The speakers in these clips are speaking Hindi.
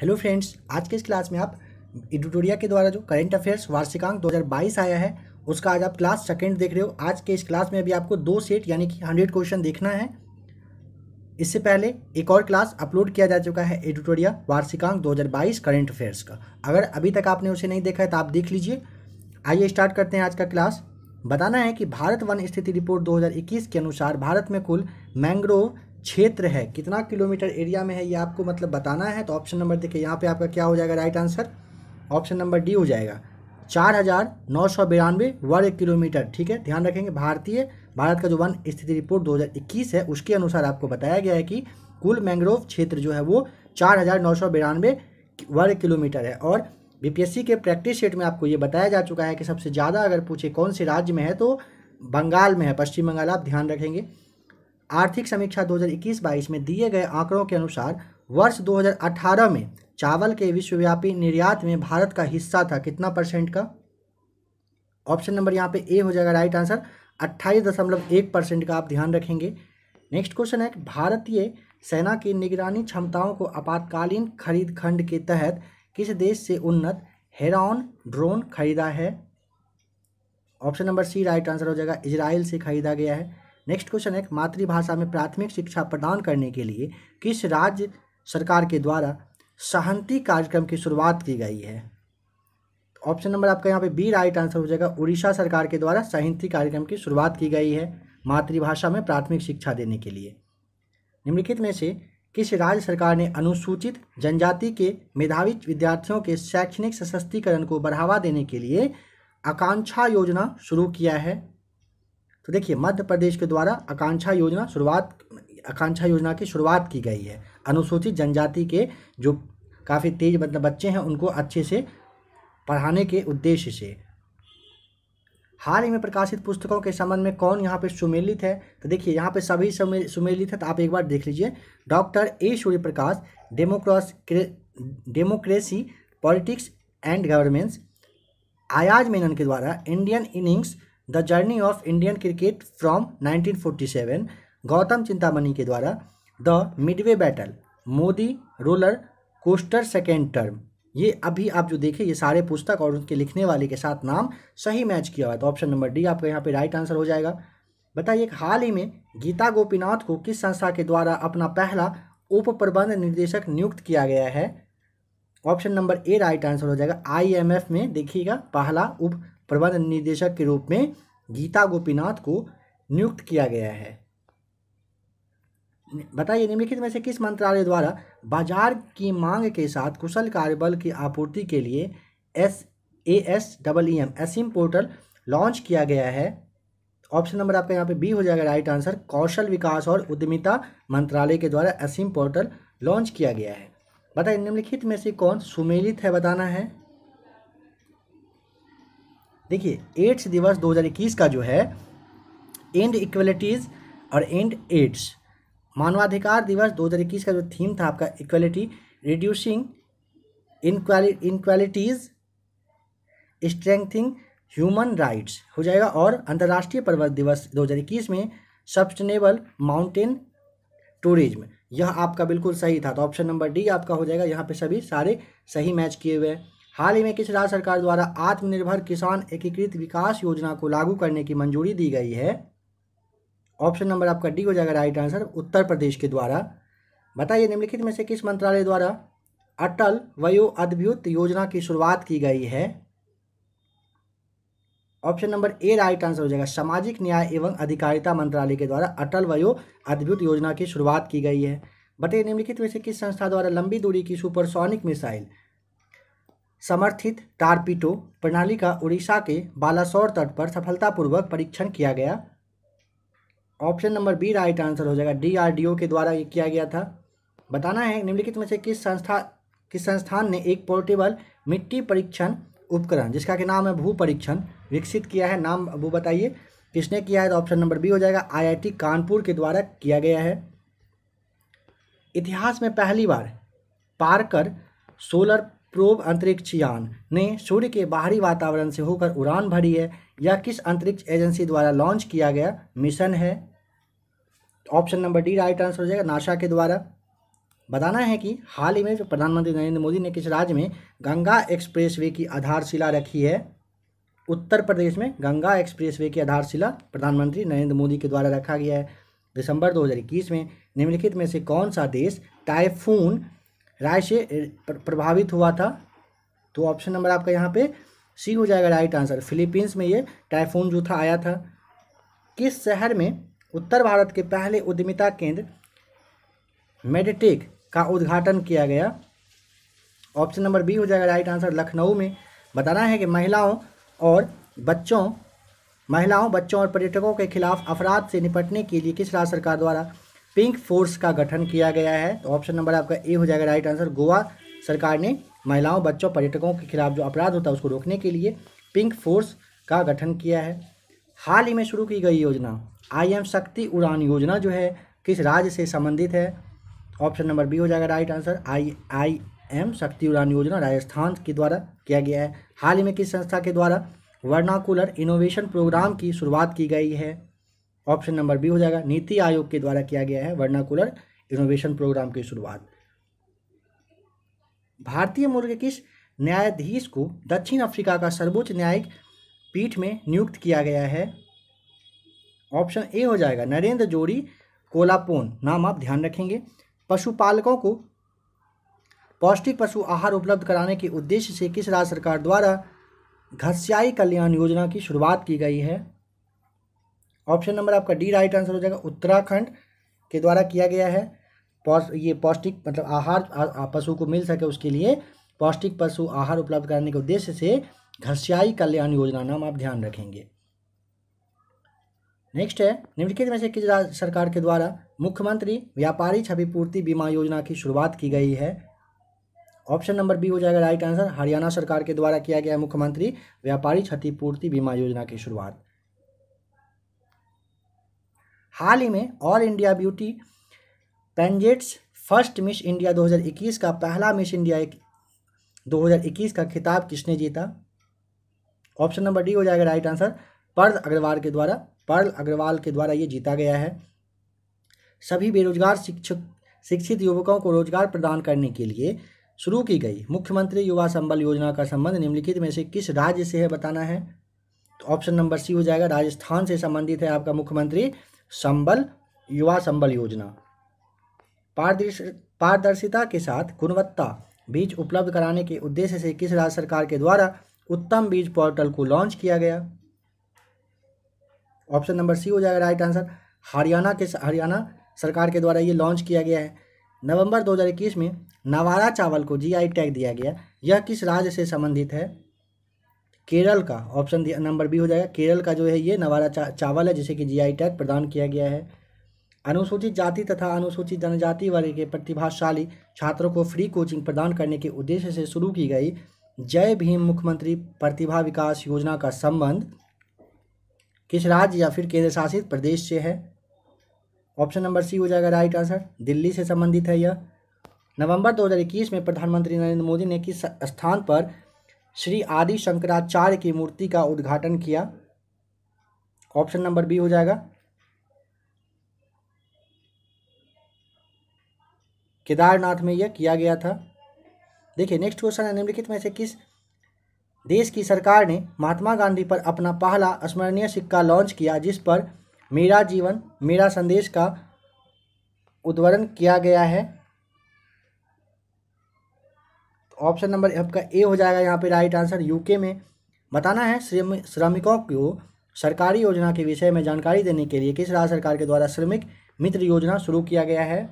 हेलो फ्रेंड्स आज के इस क्लास में आप एडिटोरिया के द्वारा जो करंट अफेयर्स वार्षिकांक 2022 आया है उसका आज आप क्लास सेकंड देख रहे हो आज के इस क्लास में अभी आपको दो सेट यानी कि हंड्रेड क्वेश्चन देखना है इससे पहले एक और क्लास अपलोड किया जा चुका है एडिटोरिया वार्षिकांक दो करंट अफेयर्स का अगर अभी तक आपने उसे नहीं देखा है तो आप देख लीजिए आइए स्टार्ट करते हैं आज का क्लास बताना है कि भारत वन स्थिति रिपोर्ट 2021 के अनुसार भारत में कुल मैंग्रोव क्षेत्र है कितना किलोमीटर एरिया में है ये आपको मतलब बताना है तो ऑप्शन नंबर देखिए यहाँ पे आपका क्या हो जाएगा right answer option number D हो जाएगा चार हज़ार नौ सौ बिरानवे वर्ग किलोमीटर ठीक है ध्यान रखेंगे भारतीय भारत का जो वन स्थिति रिपोर्ट 2021 है उसके अनुसार आपको बताया गया है कि कुल मैंग्रोव क्षेत्र जो है वो चार हज़ार नौ सौ बिरानवे वर्ग किलोमीटर है और बीपीएससी के प्रैक्टिस सेट में आपको ये बताया जा चुका है कि सबसे ज़्यादा अगर पूछे कौन से राज्य में है तो बंगाल में है पश्चिम बंगाल आप ध्यान रखेंगे आर्थिक समीक्षा 2021-22 में दिए गए आंकड़ों के अनुसार वर्ष 2018 में चावल के विश्वव्यापी निर्यात में भारत का हिस्सा था कितना परसेंट का ऑप्शन नंबर यहाँ पे ए हो जाएगा राइट आंसर अट्ठाईस दशमलव एक परसेंट का आप ध्यान रखेंगे नेक्स्ट क्वेश्चन है भारतीय सेना की निगरानी क्षमताओं को आपातकालीन खरीद खंड के तहत किस देश से उन्नत हेरॉन ड्रोन खरीदा है option number C right answer हो जाएगा इसराइल से खरीदा गया है नेक्स्ट क्वेश्चन है मातृभाषा में प्राथमिक शिक्षा प्रदान करने के लिए किस राज्य सरकार के द्वारा शांति कार्यक्रम की शुरुआत की गई है ऑप्शन नंबर आपका यहाँ पे बी राइट आंसर हो जाएगा उड़ीसा सरकार के द्वारा साहित्य कार्यक्रम की शुरुआत की गई है मातृभाषा में प्राथमिक शिक्षा देने के लिए निम्नलिखित में से किस राज्य सरकार ने अनुसूचित जनजाति के मेधावी विद्यार्थियों के शैक्षणिक सशक्तिकरण को बढ़ावा देने के लिए आकांक्षा योजना शुरू किया है तो देखिए मध्य प्रदेश के द्वारा आकांक्षा योजना शुरुआत आकांक्षा योजना की शुरुआत की गई है अनुसूचित जनजाति के जो काफ़ी तेज मतलब बच्चे हैं उनको अच्छे से पढ़ाने के उद्देश्य से हाल ही में प्रकाशित पुस्तकों के संबंध में कौन यहाँ पर सुमेलित है तो देखिए यहाँ पर सभी सुमेलित है तो आप एक बार देख लीजिए डॉक्टर ए सूर्य प्रकाश डेमोक्रॉस democracy politics and governance Ayaz Menon के द्वारा Indian innings the journey of Indian cricket from 1947 Gautam Chintamani के द्वारा the midway battle Modi roller coaster second term ये अभी आप जो देखें ये सारे पुस्तक और उनके लिखने वाले के साथ नाम सही मैच किया हुआ है तो ऑप्शन नंबर डी आपका यहाँ पे राइट आंसर हो जाएगा बताइए हाल ही में गीता गोपीनाथ को किस संस्था के द्वारा अपना पहला उप प्रबंध निर्देशक नियुक्त किया गया है option number A right answer हो जाएगा आईएमएफ में देखिएगा पहला उप प्रबंध निदेशक के रूप में गीता गोपीनाथ को नियुक्त किया गया है बताइए निम्नलिखित में से किस मंत्रालय द्वारा बाजार की मांग के साथ कुशल कार्यबल की आपूर्ति के लिए S A S double E M एसिम पोर्टल लॉन्च किया गया है ऑप्शन नंबर आपका यहाँ पे बी हो जाएगा राइट आंसर कौशल विकास और उद्यमिता मंत्रालय के द्वारा एसिम पोर्टल लॉन्च किया गया है बताइए निम्नलिखित में से कौन सुमेलित है बताना है देखिए एड्स दिवस 2021 का जो है एंड इक्वलिटीज़ और एंड एड्स मानवाधिकार दिवस 2021 का जो थीम था आपका equality reducing inequalities strengthening human rights हो जाएगा और अंतर्राष्ट्रीय पर्वत दिवस 2021 में सस्टेनेबल माउंटेन टूरिज्म यह आपका बिल्कुल सही था तो ऑप्शन नंबर डी आपका हो जाएगा यहाँ पे सभी सारे सही मैच किए हुए हैं हाल ही में किस राज्य सरकार द्वारा आत्मनिर्भर किसान एकीकृत विकास योजना को लागू करने की मंजूरी दी गई है ऑप्शन नंबर आपका डी हो जाएगा राइट आंसर उत्तर प्रदेश के द्वारा बताइए निम्नलिखित में से किस मंत्रालय द्वारा अटल वयो अद्भुत योजना की शुरुआत की गई है option number A right answer हो जाएगा सामाजिक न्याय एवं अधिकारिता मंत्रालय के द्वारा अटल वयो अद्भुत योजना की शुरुआत की गई है बताइए निम्नलिखित में से किस संस्था द्वारा लंबी दूरी की सुपरसोनिक मिसाइल समर्थित टारपीटो प्रणाली का उड़ीसा के बालासोर तट पर सफलतापूर्वक परीक्षण किया गया option number B right answer हो जाएगा डीआरडीओ के द्वारा ये किया गया था बताना है निम्नलिखित में से किस संस्था किस संस्थान ने एक पोर्टेबल मिट्टी परीक्षण उपकरण जिसका के नाम है भू परीक्षण विकसित किया है नाम वो बताइए किसने किया है तो ऑप्शन नंबर बी हो जाएगा आईआईटी कानपुर के द्वारा किया गया है इतिहास में पहली बार पारकर सोलर प्रोब अंतरिक्ष यान ने सूर्य के बाहरी वातावरण से होकर उड़ान भरी है या किस अंतरिक्ष एजेंसी द्वारा लॉन्च किया गया मिशन है option number D right answer हो जाएगा नासा के द्वारा बताना है कि हाल ही में जो प्रधानमंत्री नरेंद्र मोदी ने किस राज्य में गंगा एक्सप्रेस की आधारशिला रखी है उत्तर प्रदेश में गंगा एक्सप्रेस की आधारशिला प्रधानमंत्री नरेंद्र मोदी के द्वारा रखा गया है दिसंबर 2021 में निम्नलिखित में से कौन सा देश टाइफून राय से प्रभावित हुआ था तो ऑप्शन नंबर आपका यहाँ पे सी हो जाएगा राइट आंसर फिलीपींस में ये टाइफून जो था आया था किस शहर में उत्तर भारत के पहले उद्यमिता केंद्र मेडिटेक का उद्घाटन किया गया ऑप्शन नंबर बी हो जाएगा राइट आंसर लखनऊ में बताना है कि महिलाओं और बच्चों महिलाओं बच्चों और पर्यटकों के खिलाफ अफराध से निपटने के लिए किस राज्य सरकार द्वारा पिंक फोर्स का गठन किया गया है तो ऑप्शन नंबर आपका ए हो जाएगा राइट आंसर गोवा सरकार ने महिलाओं बच्चों पर्यटकों के खिलाफ जो अपराध होता है उसको रोकने के लिए पिंक फोर्स का गठन किया है हाल ही में शुरू की गई योजना आई एम शक्ति उड़ान योजना जो है किस राज्य से संबंधित है ऑप्शन नंबर बी हो जाएगा right answer I I M Shakti उड़ान योजना राजस्थान के द्वारा किया गया है हाल ही में किस संस्था के द्वारा वर्नाकुलर इनोवेशन प्रोग्राम की शुरुआत की गई है ऑप्शन नंबर बी हो जाएगा नीति आयोग के द्वारा किया गया है वर्णाकुलर इनोवेशन प्रोग्राम की शुरुआत भारतीय मूल के किस न्यायाधीश को दक्षिण अफ्रीका का सर्वोच्च न्यायिक पीठ में नियुक्त किया गया है ऑप्शन ए हो जाएगा नरेंद्र जोड़ी कोलापोन नाम आप ध्यान रखेंगे पशुपालकों को पौष्टिक पशु आहार उपलब्ध कराने के उद्देश्य से किस राज्य सरकार द्वारा घस्याई कल्याण योजना की शुरुआत की गई है ऑप्शन नंबर आपका डी राइट आंसर हो जाएगा उत्तराखंड के द्वारा किया गया है पौष ये पौष्टिक मतलब आहार पशु को मिल सके उसके लिए पौष्टिक पशु आहार उपलब्ध कराने के उद्देश्य से घसियाई कल्याण योजना नाम आप ध्यान रखेंगे नेक्स्ट है निम्नलिखित में से किस राज्य सरकार के द्वारा मुख्यमंत्री व्यापारी क्षतिपूर्ति बीमा योजना की शुरुआत की गई है ऑप्शन नंबर बी हो जाएगा राइट आंसर हरियाणा सरकार के द्वारा किया गया मुख्यमंत्री व्यापारी क्षतिपूर्ति बीमा योजना की शुरुआत हाल ही में all India beauty pageants first Miss India 2021 का पहला मिस इंडिया 2021 का खिताब किसने जीता ऑप्शन नंबर डी हो जाएगा राइट आंसर पर्ल अग्रवाल के द्वारा पर्ल अग्रवाल के द्वारा ये जीता गया है सभी बेरोजगार शिक्षक शिक्षित युवकों को रोजगार प्रदान करने के लिए शुरू की गई मुख्यमंत्री युवा संबल योजना का संबंध निम्नलिखित में से किस राज्य से है बताना है ऑप्शन नंबर सी हो जाएगा राजस्थान से संबंधित है आपका मुख्यमंत्री संबल युवा संबल योजना पारदर्शिता के साथ गुणवत्ता बीज उपलब्ध कराने के उद्देश्य से किस राज्य सरकार के द्वारा उत्तम बीज पोर्टल को लॉन्च किया गया ऑप्शन नंबर सी हो जाएगा राइट आंसर हरियाणा के हरियाणा सरकार के द्वारा ये लॉन्च किया गया है नवंबर 2021 में नवारा चावल को जीआई टैग दिया गया यह किस राज्य से संबंधित है केरल का ऑप्शन नंबर बी हो जाएगा केरल का जो है ये नवारा चा, चावल है जिसे कि जीआई टैग प्रदान किया गया है अनुसूचित जाति तथा अनुसूचित जनजाति वर्ग के प्रतिभाशाली छात्रों को फ्री कोचिंग प्रदान करने के उद्देश्य से शुरू की गई जय भीम मुख्यमंत्री प्रतिभा विकास योजना का संबंध किस राज्य या फिर केंद्र शासित प्रदेश से है ऑप्शन नंबर सी हो जाएगा राइट आंसर दिल्ली से संबंधित है यह नवंबर 2021 में प्रधानमंत्री नरेंद्र मोदी ने किस स्थान पर श्री आदि शंकराचार्य की मूर्ति का उद्घाटन किया ऑप्शन नंबर बी हो जाएगा केदारनाथ में यह किया गया था देखिए नेक्स्ट क्वेश्चन है निम्नलिखित में से किस देश की सरकार ने महात्मा गांधी पर अपना पहला स्मरणीय सिक्का लॉन्च किया जिस पर मेरा जीवन मेरा संदेश का उद्वरण किया गया है ऑप्शन नंबर आपका ए हो जाएगा यहाँ पे राइट आंसर यूके में बताना है श्रमिकों को सरकारी योजना के विषय में जानकारी देने के लिए किस राज्य सरकार के द्वारा श्रमिक मित्र योजना शुरू किया गया है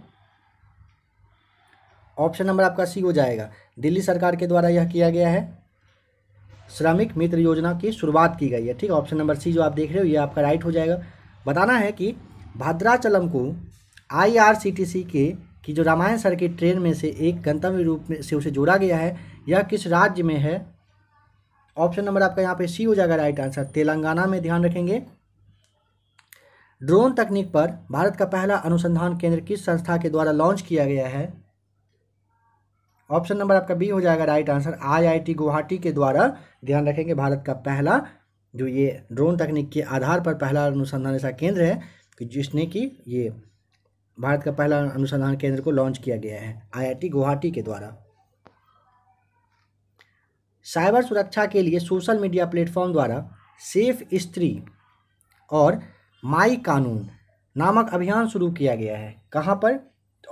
ऑप्शन नंबर आपका सी हो जाएगा दिल्ली सरकार के द्वारा यह किया गया है श्रमिक मित्र योजना की शुरुआत की गई है ठीक ऑप्शन नंबर सी जो आप देख रहे हो यह आपका राइट हो जाएगा बताना है कि भद्राचलम को आई के कि जो रामायण सर की ट्रेन में से एक गंतव्य रूप में से उसे जोड़ा गया है यह किस राज्य में है ऑप्शन नंबर आपका यहाँ पे सी हो जाएगा राइट आंसर तेलंगाना में ध्यान रखेंगे ड्रोन तकनीक पर भारत का पहला अनुसंधान केंद्र किस संस्था के द्वारा लॉन्च किया गया है ऑप्शन नंबर आपका बी हो जाएगा राइट आंसर आईआईटी गुवाहाटी के द्वारा ध्यान रखेंगे भारत का पहला जो ये ड्रोन तकनीक के आधार पर पहला अनुसंधान ऐसा केंद्र है कि जिसने कि ये भारत का पहला अनुसंधान केंद्र को लॉन्च किया गया है आईआईटी गुवाहाटी के द्वारा साइबर सुरक्षा के लिए सोशल मीडिया प्लेटफॉर्म द्वारा सेफ स्त्री और माई कानून नामक अभियान शुरू किया गया है कहाँ पर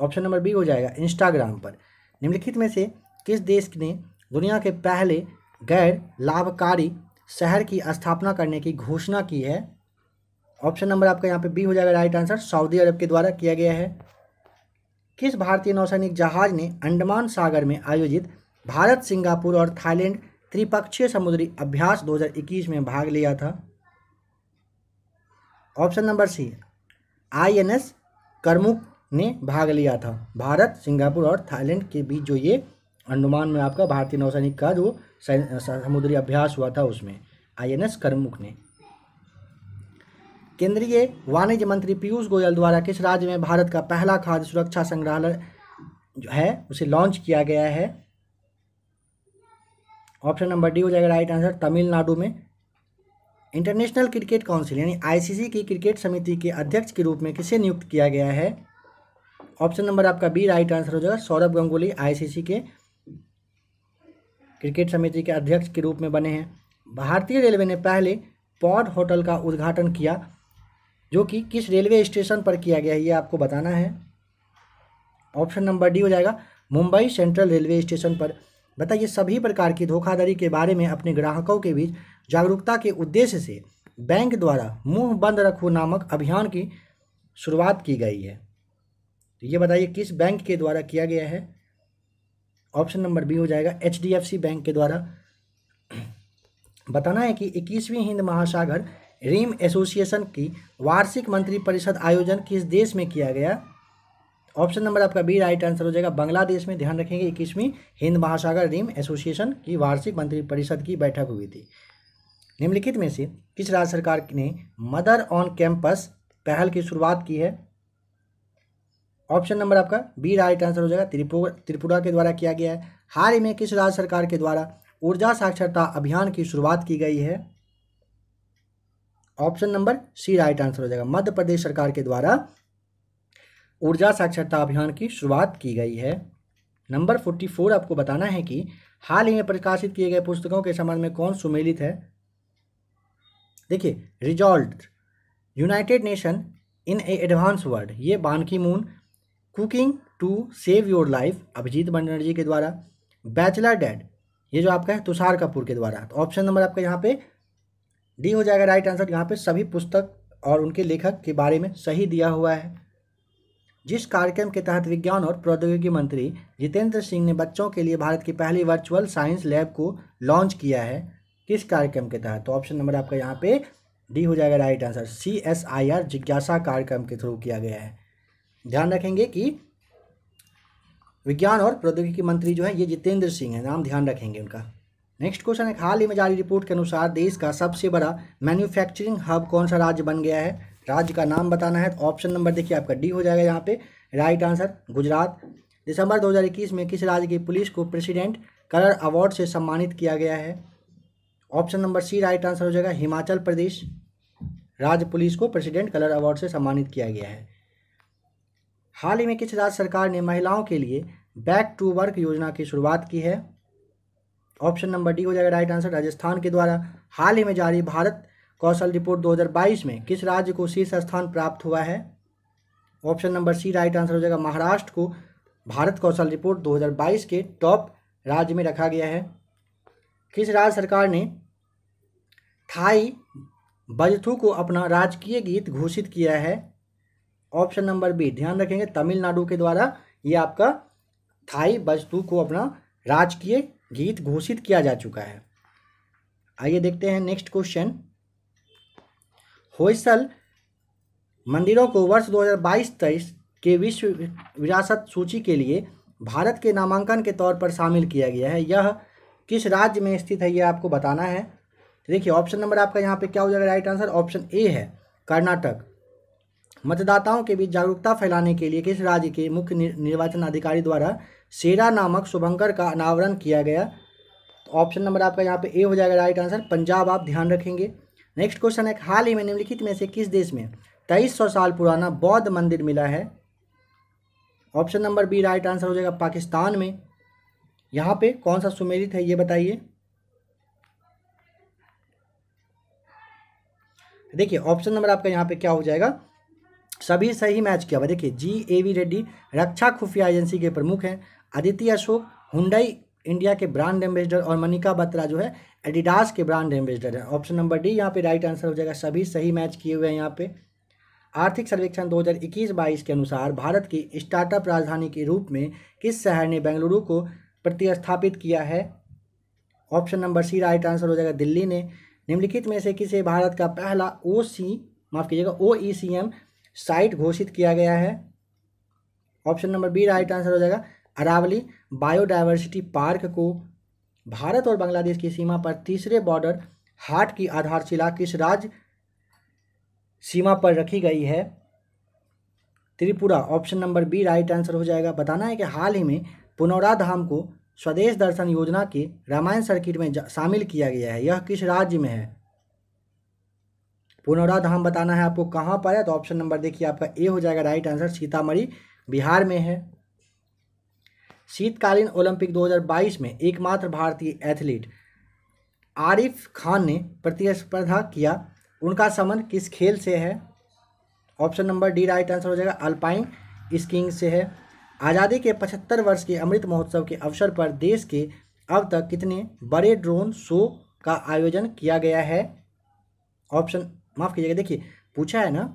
ऑप्शन नंबर बी हो जाएगा इंस्टाग्राम पर निम्नलिखित में से किस देश ने दुनिया के पहले गैर लाभकारी शहर की स्थापना करने की घोषणा की है ऑप्शन नंबर आपका यहाँ पे बी हो जाएगा राइट आंसर सऊदी अरब के द्वारा किया गया है किस भारतीय नौसैनिक जहाज ने अंडमान सागर में आयोजित भारत सिंगापुर और थाईलैंड त्रिपक्षीय समुद्री अभ्यास 2021 में भाग लिया था option number C INS Karmuk ने भाग लिया था भारत सिंगापुर और थाईलैंड के बीच जो ये अंडमान में आपका भारतीय नौसैनिक का जो समुद्री अभ्यास हुआ था उसमें एस करमुक ने केंद्रीय वाणिज्य मंत्री पीयूष गोयल द्वारा किस राज्य में भारत का पहला खाद्य सुरक्षा संग्रहालय जो है उसे लॉन्च किया गया है ऑप्शन नंबर डी हो जाएगा राइट आंसर तमिलनाडु में इंटरनेशनल क्रिकेट काउंसिल यानी आईसीसी की क्रिकेट समिति के अध्यक्ष के रूप में किसे नियुक्त किया गया है ऑप्शन नंबर आपका बी राइट आंसर हो जाएगा सौरभ गंगुली आईसीसी के क्रिकेट समिति के अध्यक्ष के रूप में बने हैं भारतीय रेलवे ने पहले पॉड होटल का उद्घाटन किया जो कि किस रेलवे स्टेशन पर किया गया है ये आपको बताना है ऑप्शन नंबर डी हो जाएगा मुंबई सेंट्रल रेलवे स्टेशन पर बताइए सभी प्रकार की धोखाधड़ी के बारे में अपने ग्राहकों के बीच जागरूकता के उद्देश्य से बैंक द्वारा मुंह बंद रखो नामक अभियान की शुरुआत की गई है तो ये बताइए किस बैंक के द्वारा किया गया है ऑप्शन नंबर बी हो जाएगा एच बैंक के द्वारा बताना है कि इक्कीसवीं हिंद महासागर रिम एसोसिएशन की वार्षिक मंत्रिपरिषद आयोजन किस देश में किया गया ऑप्शन नंबर आपका बी राइट आंसर हो जाएगा बांग्लादेश में ध्यान रखेंगे इक्कीसवीं हिंद महासागर रिम एसोसिएशन की वार्षिक मंत्रिपरिषद की बैठक हुई थी निम्नलिखित में से किस राज्य सरकार ने मदर ऑन कैंपस पहल की शुरुआत की है ऑप्शन नंबर आपका बी राइट आंसर हो जाएगा त्रिपुरा त्रिपुरा के द्वारा किया गया है हाल ही में किस राज्य सरकार के द्वारा ऊर्जा साक्षरता अभियान की शुरुआत की गई है option number C right answer हो जाएगा मध्य प्रदेश सरकार के द्वारा ऊर्जा साक्षरता अभियान की शुरुआत की गई है नंबर फोर्टी फोर आपको बताना है कि हाल ही में प्रकाशित किए गए पुस्तकों के संबंध में कौन सुमेलित है देखिए result United Nation in a advance world ये Ban Ki moon cooking to save your life Abhijit Banerjee के द्वारा बैचलर डैड ये जो आपका है तुषार कपूर के द्वारा तो ऑप्शन नंबर आपका यहाँ पे डी हो जाएगा राइट आंसर यहाँ पे सभी पुस्तक और उनके लेखक के बारे में सही दिया हुआ है जिस कार्यक्रम के तहत विज्ञान और प्रौद्योगिकी मंत्री जितेंद्र सिंह ने बच्चों के लिए भारत की पहली वर्चुअल साइंस लैब को लॉन्च किया है किस कार्यक्रम के तहत तो ऑप्शन नंबर आपका यहाँ पे डी हो जाएगा right answer C S I R जिज्ञासा कार्यक्रम के थ्रू किया गया है ध्यान रखेंगे कि विज्ञान और प्रौद्योगिकी मंत्री जो है ये जितेंद्र सिंह है नाम ध्यान रखेंगे उनका नेक्स्ट क्वेश्चन है हाल ही में जारी रिपोर्ट के अनुसार देश का सबसे बड़ा मैन्युफैक्चरिंग हब कौन सा राज्य बन गया है राज्य का नाम बताना है तो ऑप्शन नंबर देखिए आपका डी हो जाएगा यहाँ पे राइट आंसर गुजरात दिसंबर 2021 में किस राज्य की पुलिस को प्रेसिडेंट कलर अवार्ड से सम्मानित किया गया है option number C right answer हो जाएगा हिमाचल प्रदेश राज्य पुलिस को प्रेसिडेंट कलर अवार्ड से सम्मानित किया गया है हाल ही में किस राज्य सरकार ने महिलाओं के लिए बैक टू वर्क योजना की शुरुआत की है ऑप्शन नंबर डी हो जाएगा राइट आंसर राजस्थान के द्वारा हाल ही में जारी भारत कौशल रिपोर्ट 2022 में किस राज्य को शीर्ष स्थान प्राप्त हुआ है option number C right answer हो जाएगा महाराष्ट्र को भारत कौशल रिपोर्ट 2022 के टॉप राज्य में रखा गया है किस राज्य सरकार ने थाई बजथू को अपना राजकीय गीत घोषित किया है ऑप्शन नंबर बी ध्यान रखेंगे तमिलनाडु के द्वारा ये आपका थाई बजथू को अपना राजकीय गीत घोषित किया जा चुका है आइए देखते हैं नेक्स्ट क्वेश्चन होसल मंदिरों को वर्ष 2022-23 के विश्व विरासत सूची के लिए भारत के नामांकन के तौर पर शामिल किया गया है यह किस राज्य में स्थित है यह आपको बताना है तो देखिए ऑप्शन नंबर आपका यहाँ पे क्या हो जाएगा राइट आंसर ऑप्शन ए है कर्नाटक मतदाताओं के बीच जागरूकता फैलाने के लिए किस राज्य के मुख्य निर्वाचन अधिकारी द्वारा सेरा नामक शुभंकर का अनावरण किया गया ऑप्शन तो नंबर आपका यहाँ पे ए हो जाएगा राइट आंसर पंजाब आप ध्यान रखेंगे नेक्स्ट क्वेश्चन है हाल ही में निम्नलिखित में से किस देश में तेईस सौ साल पुराना बौद्ध मंदिर मिला है option number B right answer हो जाएगा पाकिस्तान में यहाँ पे कौन सा सुमेरित है ये बताइए देखिए ऑप्शन नंबर आपका यहाँ पे क्या हो जाएगा सभी सही मैच किया हुआ देखिए जी ए वी रेड्डी रक्षा खुफिया एजेंसी के प्रमुख हैं आदित्य अशोक हुंडई इंडिया के ब्रांड एम्बेसडर और मनिका बत्रा जो है एडिडास के ब्रांड एम्बेसडर है ऑप्शन नंबर डी यहाँ पे राइट आंसर हो जाएगा सभी सही मैच किए हुए हैं यहाँ पे आर्थिक सर्वेक्षण 2021-22 के अनुसार भारत की स्टार्टअप राजधानी के रूप में किस शहर ने बेंगलुरु को प्रतिस्थापित किया है option number C right answer हो जाएगा दिल्ली ने निम्नलिखित में से किसे भारत का पहला ओ सी माफ़ कीजिएगा ओ ई सी एम साइट घोषित किया गया है option number B right answer हो जाएगा अरावली बायोडाइवर्सिटी पार्क को भारत और बांग्लादेश की सीमा पर तीसरे बॉर्डर हाट की आधारशिला किस राज्य सीमा पर रखी गई है Tripura option number B right answer हो जाएगा बताना है कि हाल ही में पुनौरा धाम को स्वदेश दर्शन योजना के रामायण सर्किट में शामिल किया गया है यह किस राज्य में है पुनौरा धाम बताना है आपको कहाँ पर है तो ऑप्शन नंबर देखिए आपका ए हो जाएगा राइट आंसर सीतामढ़ी बिहार में है शीतकालीन ओलंपिक 2022 में एकमात्र भारतीय एथलीट आरिफ खान ने प्रतिस्पर्धा किया उनका संबंध किस खेल से है option number D right answer हो जाएगा अल्पाइन स्कीइंग से है आज़ादी के 75 वर्ष के अमृत महोत्सव के अवसर पर देश के अब तक कितने बड़े ड्रोन शो का आयोजन किया गया है ऑप्शन माफ़ कीजिएगा देखिए पूछा है ना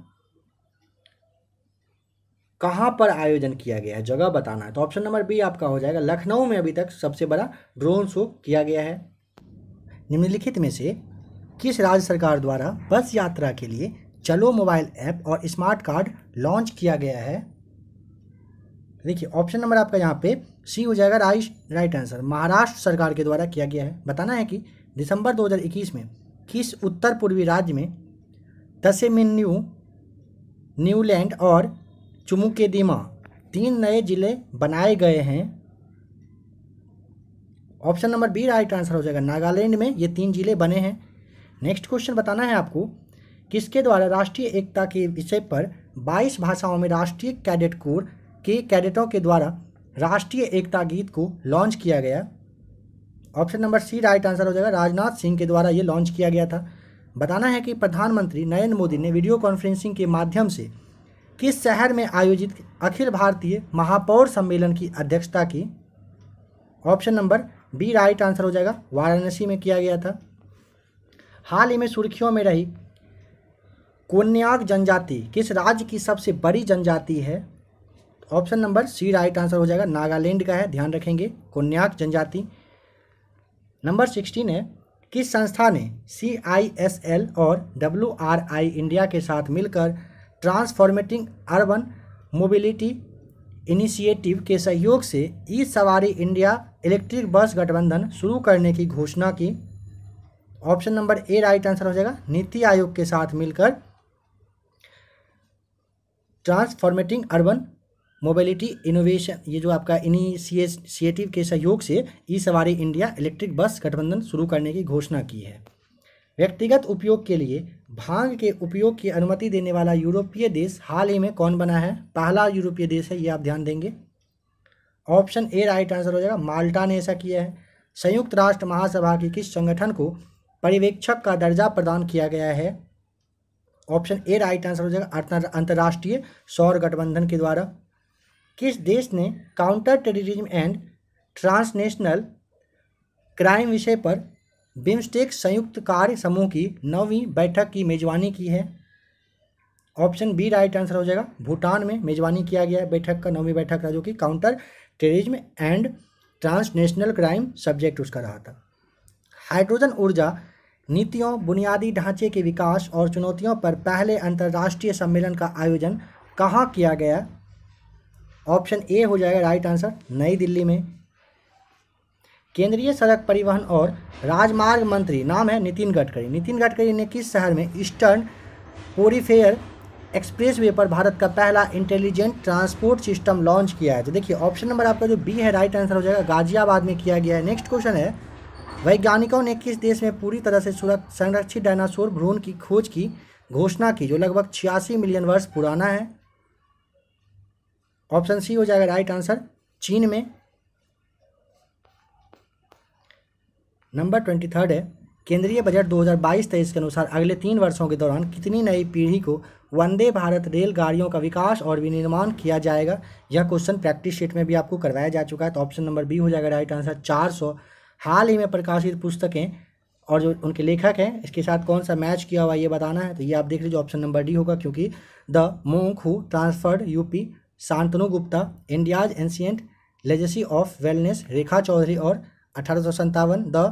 कहाँ पर आयोजन किया गया है जगह बताना है तो ऑप्शन नंबर बी आपका हो जाएगा लखनऊ में अभी तक सबसे बड़ा ड्रोन शो किया गया है निम्नलिखित में से किस राज्य सरकार द्वारा बस यात्रा के लिए चलो मोबाइल ऐप और स्मार्ट कार्ड लॉन्च किया गया है देखिए ऑप्शन नंबर आपका यहाँ पे सी हो जाएगा राइस राइट आंसर महाराष्ट्र सरकार के द्वारा किया गया है बताना है कि दिसंबर 2021 में किस उत्तर पूर्वी राज्य में दसेमिन्यू न्यूलैंड और चुमुकेदिमा तीन नए ज़िले बनाए गए हैं option number B right answer हो जाएगा नागालैंड में ये तीन ज़िले बने हैं नेक्स्ट क्वेश्चन बताना है आपको किसके द्वारा राष्ट्रीय एकता के विषय पर 22 भाषाओं में राष्ट्रीय कैडेट कोर के कैडेटों के द्वारा राष्ट्रीय एकता गीत को लॉन्च किया गया option number C right answer हो जाएगा राजनाथ सिंह के द्वारा ये लॉन्च किया गया था बताना है कि प्रधानमंत्री नरेंद्र मोदी ने वीडियो कॉन्फ्रेंसिंग के माध्यम से किस शहर में आयोजित अखिल भारतीय महापौर सम्मेलन की अध्यक्षता की option number B right answer हो जाएगा वाराणसी में किया गया था हाल ही में सुर्खियों में रही कोन्याक जनजाति किस राज्य की सबसे बड़ी जनजाति है option number C right answer हो जाएगा नागालैंड का है ध्यान रखेंगे कोन्याक जनजाति नंबर सिक्सटीन है किस संस्था ने सी आई एस एल और डब्ल्यू आर आई इंडिया के साथ मिलकर ट्रांसफॉर्मेटिंग अर्बन मोबिलिटी इनिशिएटिव के सहयोग से ई सवारी इंडिया इलेक्ट्रिक बस गठबंधन शुरू करने की घोषणा की option number A right answer हो जाएगा नीति आयोग के साथ मिलकर ट्रांसफॉर्मेटिंग अर्बन मोबिलिटी इनोवेशन ये जो आपका इनिशिएटिव के सहयोग से ई सवारी इंडिया इलेक्ट्रिक बस गठबंधन शुरू करने की घोषणा की है व्यक्तिगत उपयोग के लिए भांग के उपयोग की अनुमति देने वाला यूरोपीय देश हाल ही में कौन बना है पहला यूरोपीय देश है ये आप ध्यान देंगे ऑप्शन ए राइट आंसर हो जाएगा माल्टा ने ऐसा किया है संयुक्त राष्ट्र महासभा के किस संगठन को पर्यवेक्षक का दर्जा प्रदान किया गया है ऑप्शन ए राइट आंसर हो जाएगा अंतर्राष्ट्रीय सौर गठबंधन के द्वारा किस देश ने counter terrorism and transnational crime विषय पर बिम्स्टेक संयुक्त कार्य समूह की नौवीं बैठक की मेजबानी की है ऑप्शन बी राइट आंसर हो जाएगा भूटान में मेजबानी किया गया है बैठक का नौवीं बैठक का जो कि counter terrorism and transnational crime subject उसका रहा था हाइड्रोजन ऊर्जा नीतियों बुनियादी ढांचे के विकास और चुनौतियों पर पहले अंतर्राष्ट्रीय सम्मेलन का आयोजन कहाँ किया गया ऑप्शन ए हो जाएगा राइट आंसर नई दिल्ली में केंद्रीय सड़क परिवहन और राजमार्ग मंत्री नाम है नितिन गडकरी नितिन गडकरी ने किस शहर में ईस्टर्न कोरिफेयर एक्सप्रेस वे पर भारत का पहला इंटेलिजेंट ट्रांसपोर्ट सिस्टम लॉन्च किया है तो देखिए ऑप्शन नंबर आपका जो बी है राइट आंसर हो जाएगा गाजियाबाद में किया गया है नेक्स्ट क्वेश्चन है वैज्ञानिकों ने किस देश में पूरी तरह से संरक्षित डायनासोर भ्रूण की खोज की घोषणा की जो लगभग छियासी मिलियन वर्ष पुराना है ऑप्शन सी हो जाएगा राइट आंसर चीन में नंबर ट्वेंटी थर्ड है केंद्रीय बजट 2022 तेईस के अनुसार अगले तीन वर्षों के दौरान कितनी नई पीढ़ी को वंदे भारत रेलगाड़ियों का विकास और विनिर्माण किया जाएगा यह क्वेश्चन प्रैक्टिस शीट में भी आपको करवाया जा चुका है तो ऑप्शन नंबर बी हो जाएगा राइट आंसर 400 हाल ही में प्रकाशित पुस्तकें और जो उनके लेखक हैं इसके साथ कौन सा मैच किया हुआ ये बताना है तो ये आप देख लीजिए ऑप्शन नंबर डी होगा क्योंकि the monk who transformed UP Shantanu Gupta India's ancient legacy of wellness Rekha Chaudhary और अठारह the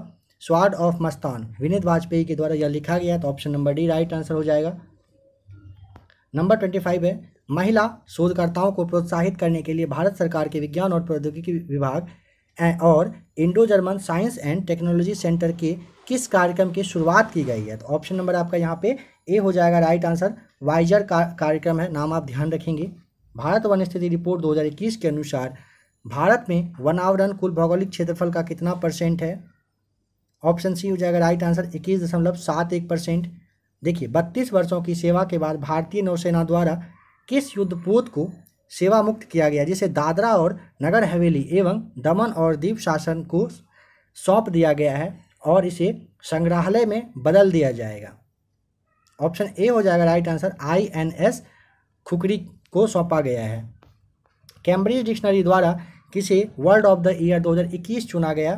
sword of Mastan Vineet Vajpayee के द्वारा यह लिखा गया तो option number D right answer हो जाएगा नंबर ट्वेंटी फाइव है महिला शोधकर्ताओं को प्रोत्साहित करने के लिए भारत सरकार के विज्ञान और प्रौद्योगिकी विभाग और Indo German science and technology centre के किस कार्यक्रम की शुरुआत की गई है तो ऑप्शन नंबर आपका यहाँ पे ए हो जाएगा राइट आंसर वाइजर का, कार्यक्रम है नाम आप ध्यान रखेंगे भारत वन स्थिति रिपोर्ट 2021 के अनुसार भारत में वन आवरण कुल भौगोलिक क्षेत्रफल का कितना परसेंट है ऑप्शन सी हो जाएगा राइट आंसर इक्कीस दशमलव सात एक परसेंट देखिए बत्तीस वर्षों की सेवा के बाद भारतीय नौसेना द्वारा किस युद्धपोत को सेवा मुक्त किया गया जिसे दादरा और नगर हवेली एवं दमन और द्वीप शासन को सौंप दिया गया है और इसे संग्रहालय में बदल दिया जाएगा ऑप्शन ए हो जाएगा right answer I N S Khukri को सौंपा गया है कैम्ब्रिज डिक्शनरी द्वारा किसे वर्ल्ड ऑफ द ईयर 2021 चुना गया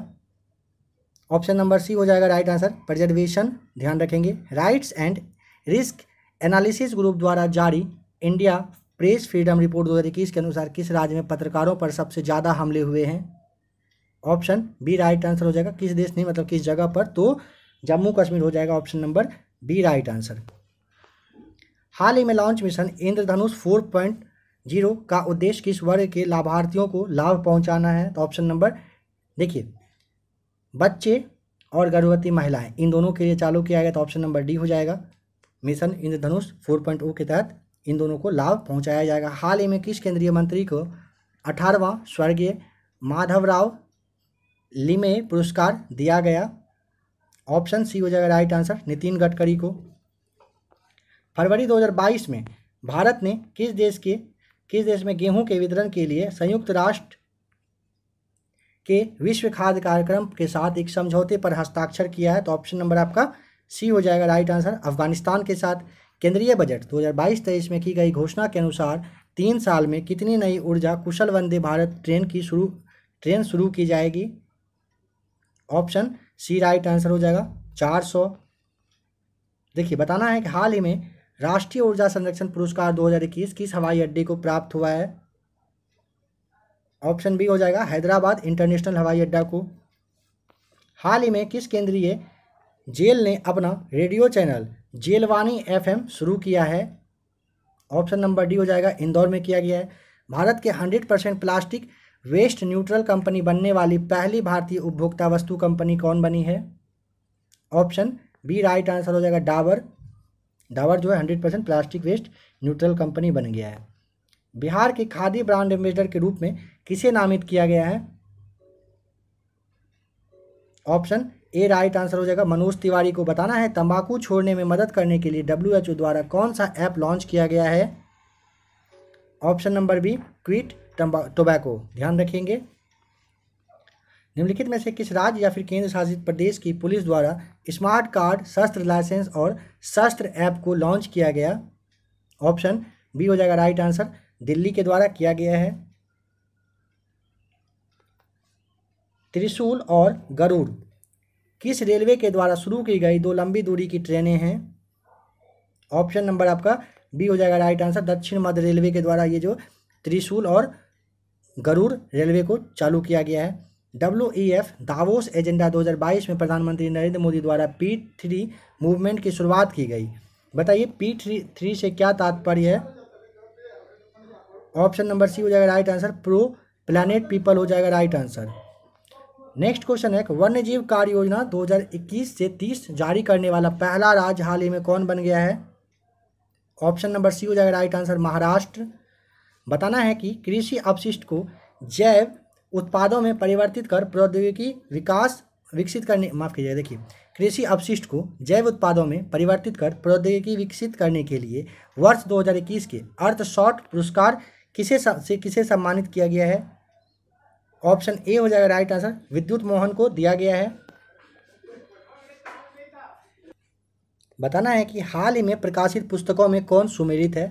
ऑप्शन नंबर सी हो जाएगा राइट आंसर प्रजर्वेशन ध्यान रखेंगे rights and risk analysis group द्वारा जारी इंडिया प्रेस फ्रीडम रिपोर्ट 2021 के अनुसार किस राज्य में पत्रकारों पर सबसे ज़्यादा हमले हुए हैं ऑप्शन बी राइट आंसर हो जाएगा किस देश नहीं मतलब किस जगह पर तो जम्मू कश्मीर हो जाएगा option number B right answer हाल ही में launch mission Indradhanush four point zero का उद्देश्य किस वर्ग के लाभार्थियों को लाभ पहुंचाना है तो ऑप्शन नंबर देखिए बच्चे और गर्भवती महिलाएं इन दोनों के लिए चालू किया गया तो ऑप्शन नंबर डी हो जाएगा मिशन इंद्रधनुष ओ के तहत इन दोनों को लाभ पहुंचाया जाएगा हाल ही में किस केंद्रीय मंत्री को अठारहवां स्वर्गीय माधवराव लिमे पुरस्कार दिया गया ऑप्शन सी हो जाएगा राइट आंसर नितिन गडकरी को फरवरी 2022 में भारत ने किस देश के किस देश में गेहूं के वितरण के लिए संयुक्त राष्ट्र के विश्व खाद्य कार्यक्रम के साथ एक समझौते पर हस्ताक्षर किया है तो ऑप्शन नंबर आपका सी हो जाएगा राइट आंसर अफगानिस्तान के साथ केंद्रीय बजट 2022-23 में की गई घोषणा के अनुसार तीन साल में कितनी नई ऊर्जा कुशल वंदे भारत ट्रेन की शुरू ट्रेन शुरू की जाएगी ऑप्शन सी राइट आंसर हो जाएगा चार सौ देखिए बताना है कि हाल ही में राष्ट्रीय ऊर्जा संरक्षण पुरस्कार 2021 किस हवाई अड्डे को प्राप्त हुआ है ऑप्शन बी हो जाएगा हैदराबाद इंटरनेशनल हवाई अड्डा को हाल ही में किस केंद्रीय जेल ने अपना रेडियो चैनल जेलवानी एफएम शुरू किया है ऑप्शन नंबर डी हो जाएगा इंदौर में किया गया है भारत के 100 percent plastic waste neutral company बनने वाली पहली भारतीय उपभोक्ता वस्तु कंपनी कौन बनी है ऑप्शन बी राइट आंसर हो जाएगा डाबर डाबर जो है hundred percent plastic waste neutral company बन गया है बिहार के खादी ब्रांड एम्बेसडर के रूप में किसे नामित किया गया है ऑप्शन ए राइट आंसर हो जाएगा मनोज तिवारी को बताना है तंबाकू छोड़ने में मदद करने के लिए डब्ल्यू द्वारा कौन सा ऐप लॉन्च किया गया है option number B quit tobacco ध्यान रखेंगे निम्नलिखित में से किस राज्य या फिर केंद्र शासित प्रदेश की पुलिस द्वारा स्मार्ट कार्ड शस्त्र लाइसेंस और शस्त्र ऐप को लॉन्च किया गया ऑप्शन बी हो जाएगा राइट आंसर दिल्ली के द्वारा किया गया है त्रिशूल और गरुड़ किस रेलवे के द्वारा शुरू की गई दो लंबी दूरी की ट्रेनें हैं ऑप्शन नंबर आपका बी हो जाएगा राइट आंसर दक्षिण मध्य रेलवे के द्वारा ये जो त्रिशूल और गरुड़ रेलवे को चालू किया गया है W E F Davos agenda 2022 में प्रधानमंत्री नरेंद्र मोदी द्वारा पी थ्री मूवमेंट की शुरुआत की गई बताइए पी थ्री थ्री से क्या तात्पर्य है ऑप्शन नंबर सी हो जाएगा right answer pro planet people हो जाएगा राइट आंसर नेक्स्ट क्वेश्चन है वन्य जीव कार्य योजना 2021 से 30 जारी करने वाला पहला राज्य हाल ही में कौन बन गया है ऑप्शन नंबर सी हो जाएगा राइट आंसर महाराष्ट्र बताना है कि कृषि अपशिष्ट को जैव उत्पादों में परिवर्तित कर प्रौद्योगिकी विकास विकसित करने माफ कीजिए देखिए कृषि अपशिष्ट को जैव उत्पादों में परिवर्तित कर प्रौद्योगिकी विकसित करने के लिए वर्ष 2021 के शॉर्ट पुरस्कार किसे से किसे सम्मानित किया गया है ऑप्शन ए हो जाएगा राइट आंसर विद्युत मोहन को दिया गया है बताना है कि हाल ही में प्रकाशित पुस्तकों में कौन सुमेलित है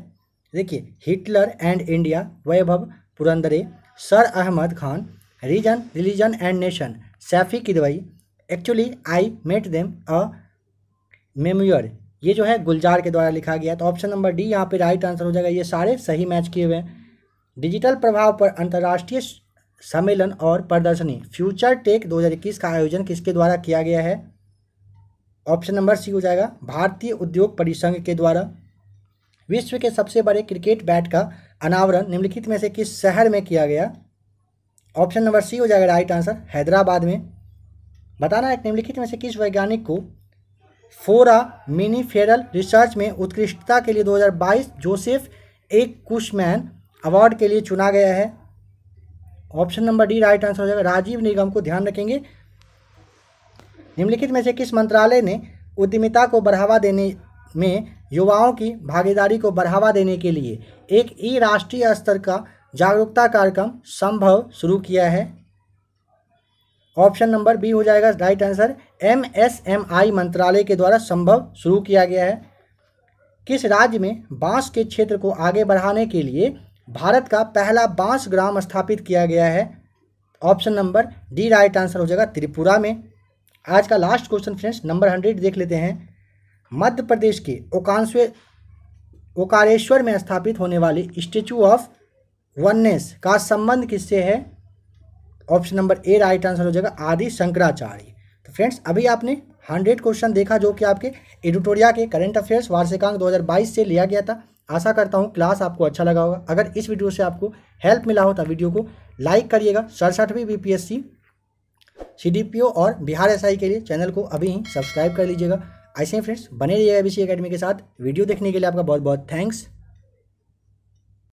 देखिए Hitler and India Vaibhav Purandare sir Ahmad Khan reason religion and nation Saifi Kidwai actually I met them a memoir ये जो है गुलजार के द्वारा लिखा गया तो ऑप्शन नंबर डी यहाँ पे राइट आंसर हो जाएगा ये सारे सही मैच किए हुए हैं डिजिटल प्रभाव पर अंतर्राष्ट्रीय सम्मेलन और प्रदर्शनी फ्यूचर टेक 2021 का आयोजन किसके द्वारा किया गया है ऑप्शन नंबर सी हो जाएगा भारतीय उद्योग परिसंघ के द्वारा विश्व के सबसे बड़े क्रिकेट बैट का अनावरण निम्नलिखित में से किस शहर में किया गया ऑप्शन नंबर सी हो जाएगा राइट आंसर हैदराबाद में बताना है निम्नलिखित में से किस वैज्ञानिक को फोरा मिनी फेरल रिसर्च में उत्कृष्टता के लिए 2022 जोसेफ एक कुशमैन अवार्ड के लिए चुना गया है option number D right answer हो जाएगा राजीव निगम को ध्यान रखेंगे निम्नलिखित में से किस मंत्रालय ने उद्यमिता को बढ़ावा देने में युवाओं की भागीदारी को बढ़ावा देने के लिए एक ई राष्ट्रीय स्तर का जागरूकता कार्यक्रम संभव शुरू किया है ऑप्शन नंबर बी हो जाएगा right answer M S M I मंत्रालय के द्वारा संभव शुरू किया गया है किस राज्य में बांस के क्षेत्र को आगे बढ़ाने के लिए भारत का पहला बांस ग्राम स्थापित किया गया है option number D right answer हो जाएगा त्रिपुरा में आज का last question friends number hundred देख लेते हैं मध्य प्रदेश के ओकांशे ओकारेश्वर में स्थापित होने वाली स्टेचू ऑफ वननेस का संबंध किससे है option number A right answer हो जाएगा आदि शंकराचार्य तो फ्रेंड्स अभी आपने हंड्रेड क्वेश्चन देखा जो कि आपके एडिटोरिया के करंट अफेयर्स वार्षिकांक 2022 से लिया गया था आशा करता हूँ क्लास आपको अच्छा लगा होगा अगर इस वीडियो से आपको हेल्प मिला हो तो वीडियो को लाइक करिएगा सड़सठवीं B P S C D P O और बिहार एस आई के लिए चैनल को अभी ही सब्सक्राइब कर लीजिएगा ऐसे ही फ्रेंड्स बने रहिएगा बीसी अकेडमी के साथ वीडियो देखने के लिए आपका बहुत बहुत थैंक्स